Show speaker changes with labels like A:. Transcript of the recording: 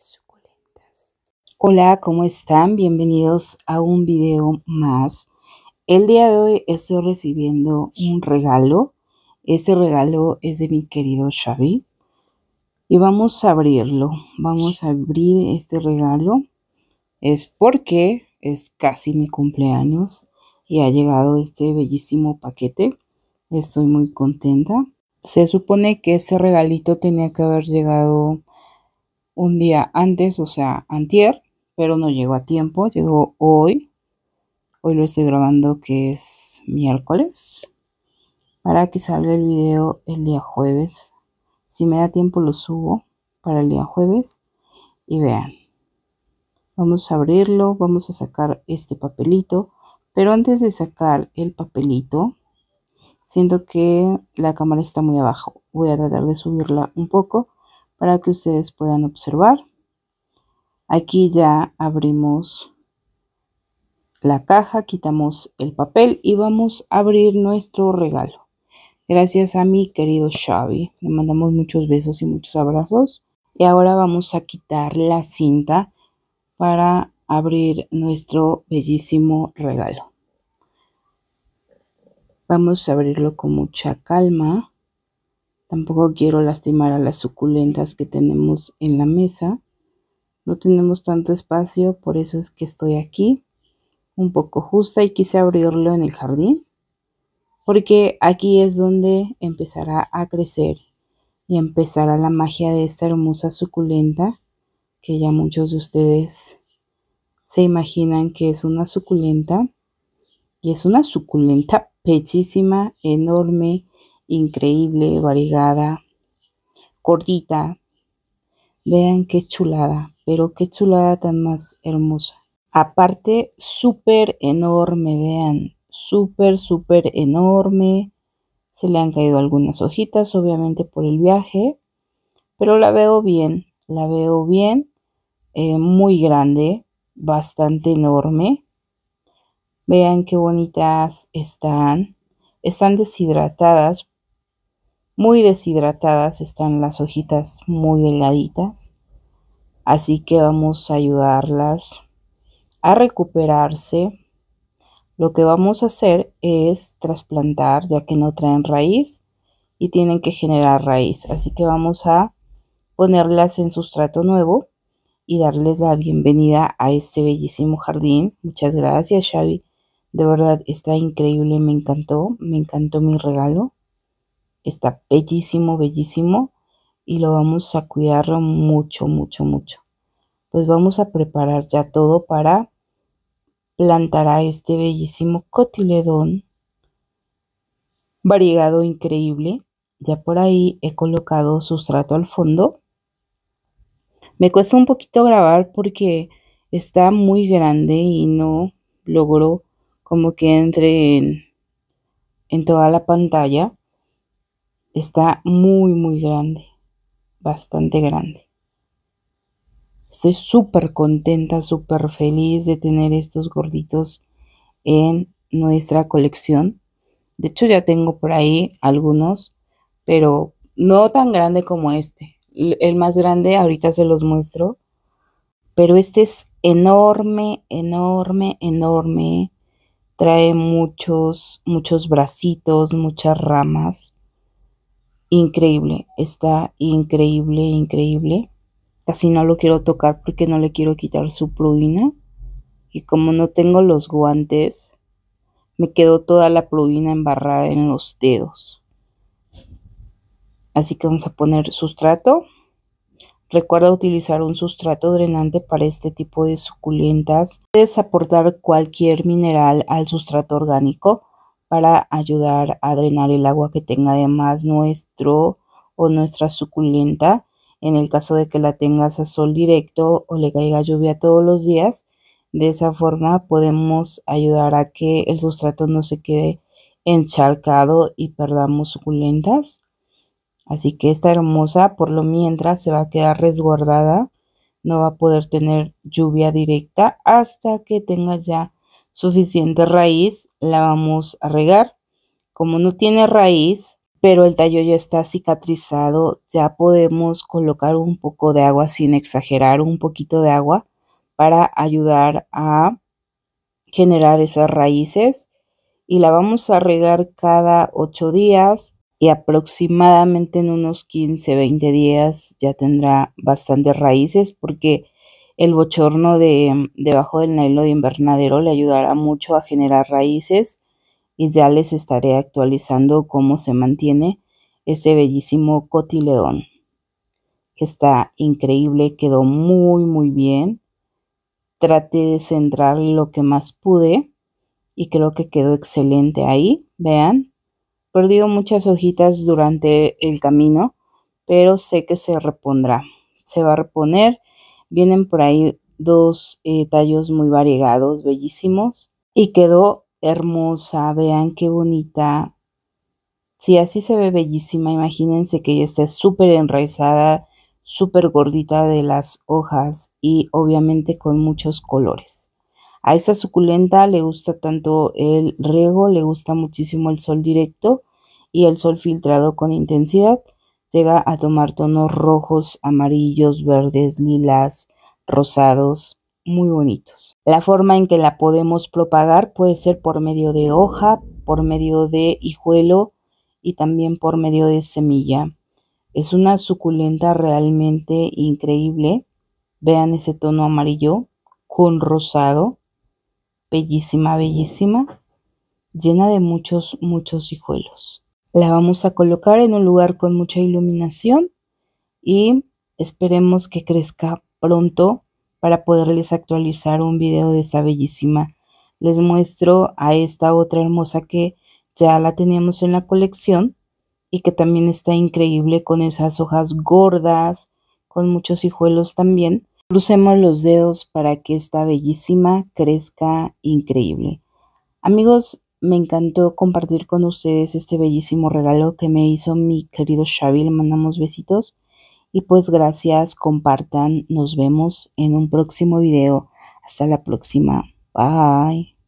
A: suculentas. Hola, ¿cómo están? Bienvenidos a un video más. El día de hoy estoy recibiendo un regalo. Este regalo es de mi querido Xavi. Y vamos a abrirlo. Vamos a abrir este regalo. Es porque es casi mi cumpleaños y ha llegado este bellísimo paquete. Estoy muy contenta. Se supone que este regalito tenía que haber llegado un día antes, o sea, antier, pero no llegó a tiempo, llegó hoy. Hoy lo estoy grabando que es miércoles, para que salga el video el día jueves. Si me da tiempo lo subo para el día jueves y vean. Vamos a abrirlo, vamos a sacar este papelito, pero antes de sacar el papelito, siento que la cámara está muy abajo. Voy a tratar de subirla un poco para que ustedes puedan observar. Aquí ya abrimos la caja, quitamos el papel y vamos a abrir nuestro regalo. Gracias a mi querido Xavi, le mandamos muchos besos y muchos abrazos. Y ahora vamos a quitar la cinta para abrir nuestro bellísimo regalo. Vamos a abrirlo con mucha calma. Tampoco quiero lastimar a las suculentas que tenemos en la mesa. No tenemos tanto espacio, por eso es que estoy aquí, un poco justa y quise abrirlo en el jardín, porque aquí es donde empezará a crecer y empezará la magia de esta hermosa suculenta que ya muchos de ustedes se imaginan que es una suculenta y es una suculenta pechísima, enorme, increíble, variegada, cortita Vean qué chulada, pero qué chulada tan más hermosa. Aparte, súper enorme, vean, súper, súper enorme. Se le han caído algunas hojitas, obviamente por el viaje, pero la veo bien, la veo bien, eh, muy grande, bastante enorme. Vean qué bonitas están. Están deshidratadas muy deshidratadas, están las hojitas muy delgaditas, así que vamos a ayudarlas a recuperarse. Lo que vamos a hacer es trasplantar, ya que no traen raíz y tienen que generar raíz. Así que vamos a ponerlas en sustrato nuevo y darles la bienvenida a este bellísimo jardín. Muchas gracias, Xavi. De verdad está increíble, me encantó, me encantó mi regalo está bellísimo, bellísimo y lo vamos a cuidar mucho, mucho, mucho. Pues vamos a preparar ya todo para plantar a este bellísimo cotiledón variegado increíble. Ya por ahí he colocado sustrato al fondo. Me cuesta un poquito grabar porque está muy grande y no logro como que entre en, en toda la pantalla está muy, muy grande, bastante grande. Estoy súper contenta, súper feliz de tener estos gorditos en nuestra colección. De hecho, ya tengo por ahí algunos, pero no tan grande como este. El más grande ahorita se los muestro, pero este es enorme, enorme, enorme. Trae muchos, muchos bracitos, muchas ramas increíble, está increíble, increíble. Casi no lo quiero tocar porque no le quiero quitar su pluina Y como no tengo los guantes, me quedó toda la pruina embarrada en los dedos. Así que vamos a poner sustrato. Recuerda utilizar un sustrato drenante para este tipo de suculentas. Puedes aportar cualquier mineral al sustrato orgánico para ayudar a drenar el agua que tenga además nuestro o nuestra suculenta. En el caso de que la tengas a sol directo o le caiga lluvia todos los días, de esa forma podemos ayudar a que el sustrato no se quede encharcado y perdamos suculentas. Así que esta hermosa por lo mientras se va a quedar resguardada, no va a poder tener lluvia directa hasta que tenga ya suficiente raíz, la vamos a regar. Como no tiene raíz, pero el tallo ya está cicatrizado, ya podemos colocar un poco de agua sin exagerar, un poquito de agua para ayudar a generar esas raíces y la vamos a regar cada 8 días y aproximadamente en unos 15-20 días ya tendrá bastantes raíces porque el bochorno de, debajo del nylon de invernadero le ayudará mucho a generar raíces y ya les estaré actualizando cómo se mantiene este bellísimo cotiledón. Está increíble, quedó muy muy bien. Traté de centrar lo que más pude y creo que quedó excelente ahí, vean. Perdió muchas hojitas durante el camino, pero sé que se repondrá. Se va a reponer Vienen por ahí dos eh, tallos muy variegados, bellísimos. Y quedó hermosa, vean qué bonita. Si así se ve bellísima, imagínense que ya está súper enraizada, súper gordita de las hojas y obviamente con muchos colores. A esta suculenta le gusta tanto el riego, le gusta muchísimo el sol directo y el sol filtrado con intensidad llega a tomar tonos rojos, amarillos, verdes, lilas, rosados, muy bonitos. La forma en que la podemos propagar puede ser por medio de hoja, por medio de hijuelo y también por medio de semilla. Es una suculenta realmente increíble. Vean ese tono amarillo con rosado. Bellísima, bellísima. Llena de muchos, muchos hijuelos. La vamos a colocar en un lugar con mucha iluminación y esperemos que crezca pronto para poderles actualizar un video de esta bellísima. Les muestro a esta otra hermosa que ya la teníamos en la colección y que también está increíble con esas hojas gordas, con muchos hijuelos también. Crucemos los dedos para que esta bellísima crezca increíble. Amigos, me encantó compartir con ustedes este bellísimo regalo que me hizo mi querido Xavi. Le mandamos besitos. Y pues gracias, compartan. Nos vemos en un próximo video. Hasta la próxima. Bye.